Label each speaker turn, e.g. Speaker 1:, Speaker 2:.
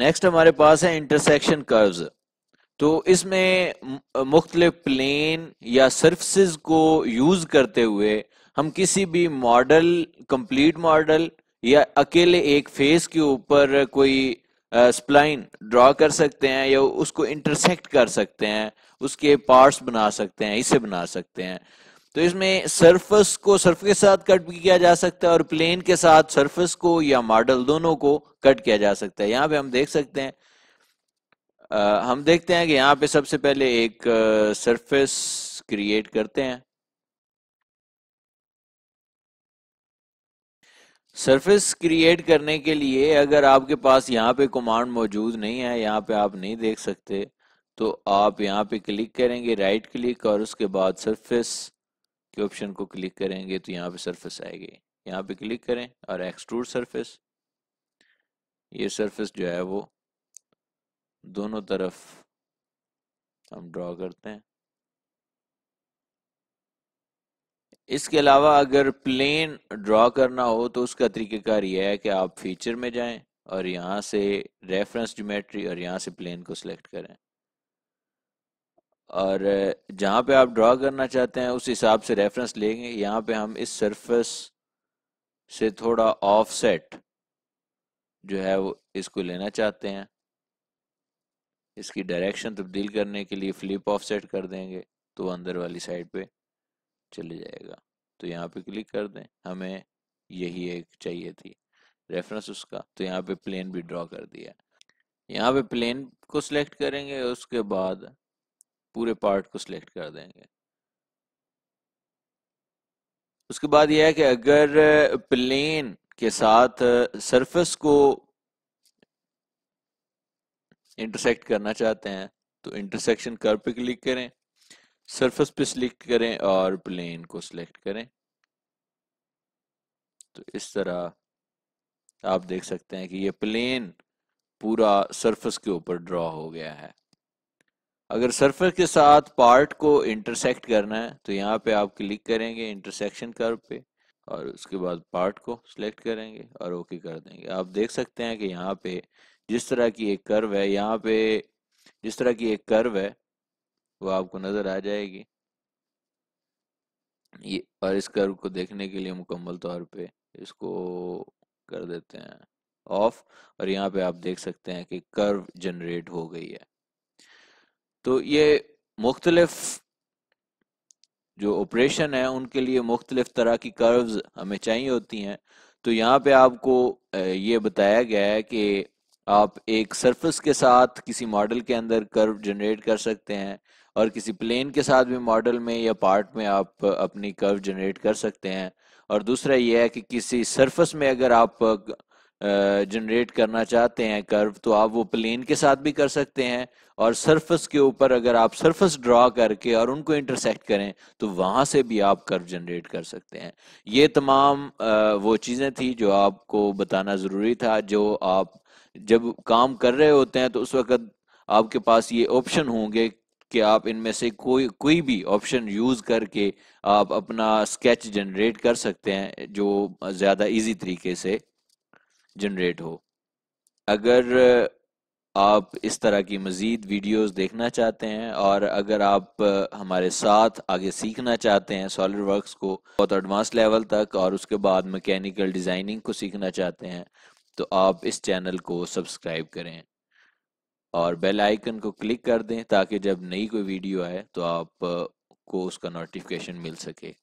Speaker 1: next हमारे पास है intersection curves तो इसमें मुख्तलिफ प्लेन या सर्फसेज को यूज करते हुए हम किसी भी मॉडल कंप्लीट मॉडल या अकेले एक फेस के ऊपर कोई स्प्लाइन ड्रा कर सकते हैं या उसको इंटरसेक्ट कर सकते हैं उसके पार्ट्स बना सकते हैं इसे बना सकते हैं तो इसमें सरफेस को सर्फ के साथ कट भी किया जा सकता है और प्लेन के साथ सरफेस को या मॉडल दोनों को कट किया जा सकता है यहाँ पे हम देख सकते हैं आ, हम देखते हैं कि यहाँ पे सबसे पहले एक सरफेस क्रिएट करते हैं सरफेस क्रिएट करने के लिए अगर आपके पास यहाँ पे कमांड मौजूद नहीं है यहाँ पे आप नहीं देख सकते तो आप यहाँ पे क्लिक करेंगे राइट क्लिक और उसके बाद सरफेस के ऑप्शन को क्लिक करेंगे तो यहाँ पे सरफेस आएगी यहाँ पे क्लिक करें और एक्सट्रूड सरफेस ये सरफेस जो है वो दोनों तरफ हम ड्रॉ करते हैं इसके अलावा अगर प्लेन ड्रॉ करना हो तो उसका तरीक़ेकार यह है कि आप फीचर में जाएं और यहाँ से रेफरेंस ज्योमेट्री और यहाँ से प्लेन को सिलेक्ट करें और जहाँ पे आप ड्रा करना चाहते हैं उस हिसाब से रेफरेंस लेंगे यहाँ पे हम इस सरफेस से थोड़ा ऑफसेट जो है वो इसको लेना चाहते हैं इसकी डायरेक्शन तब्दील तो करने के लिए फ्लिप ऑफसेट कर देंगे तो अंदर वाली साइड पे चले जाएगा तो यहाँ पे क्लिक कर दें हमें यही एक चाहिए थी रेफरेंस उसका तो यहाँ पे प्लेन भी ड्रा कर दिया यहाँ पे प्लेन को सिलेक्ट करेंगे उसके बाद पूरे पार्ट को सिलेक्ट कर देंगे उसके बाद यह है कि अगर प्लेन के साथ सरफेस को इंटरसेक्ट करना चाहते हैं तो इंटरसेक्शन कर पे क्लिक करें सरफेस पे सिलेक्ट करें और प्लेन को सिलेक्ट करें तो इस तरह आप देख सकते हैं कि ये प्लेन पूरा सरफेस के ऊपर ड्रॉ हो गया है अगर सर्फर के साथ पार्ट को इंटरसेक्ट करना है तो यहाँ पे आप क्लिक करेंगे इंटरसेक्शन कर्व पे और उसके बाद पार्ट को सिलेक्ट करेंगे और ओके कर देंगे आप देख सकते हैं कि यहाँ पे जिस तरह की एक कर्व है यहाँ पे जिस तरह की एक कर्व है वो आपको नज़र आ जाएगी ये और इस कर्व को देखने के लिए मुकम्मल तौर पे इसको कर देते हैं ऑफ और यहाँ पे आप देख सकते हैं कि कर्व जनरेट हो गई है तो ये मुख्तलफ जो ऑपरेशन है उनके लिए मुख्तलिफ तरह की कर्व्स हमें चाहिए होती हैं तो यहाँ पे आपको ये बताया गया है कि आप एक सरफेस के साथ किसी मॉडल के अंदर कर्व जनरेट कर सकते हैं और किसी प्लेन के साथ भी मॉडल में या पार्ट में आप अपनी कर्व जनरेट कर सकते हैं और दूसरा यह है कि किसी सरफेस में अगर आप जनरेट करना चाहते हैं कर्व तो आप वो प्लेन के साथ भी कर सकते हैं और सरफेस के ऊपर अगर आप सरफेस ड्रॉ करके और उनको इंटरसेक्ट करें तो वहां से भी आप कर्व जनरेट कर सकते हैं ये तमाम वो चीज़ें थी जो आपको बताना ज़रूरी था जो आप जब काम कर रहे होते हैं तो उस वक़्त आपके पास ये ऑप्शन होंगे कि आप इनमें से कोई कोई भी ऑप्शन यूज़ करके आप अपना स्केच जनरेट कर सकते हैं जो ज़्यादा इजी तरीके से जनरेट हो अगर आप इस तरह की मज़ीद वीडियोस देखना चाहते हैं और अगर आप हमारे साथ आगे सीखना चाहते हैं सॉलिड वर्क्स को बहुत एडवांस लेवल तक और उसके बाद मैकेनिकल डिज़ाइनिंग को सीखना चाहते हैं तो आप इस चैनल को सब्सक्राइब करें और बेल आइकन को क्लिक कर दें ताकि जब नई कोई वीडियो आए तो आप को उसका नोटिफिकेशन मिल सके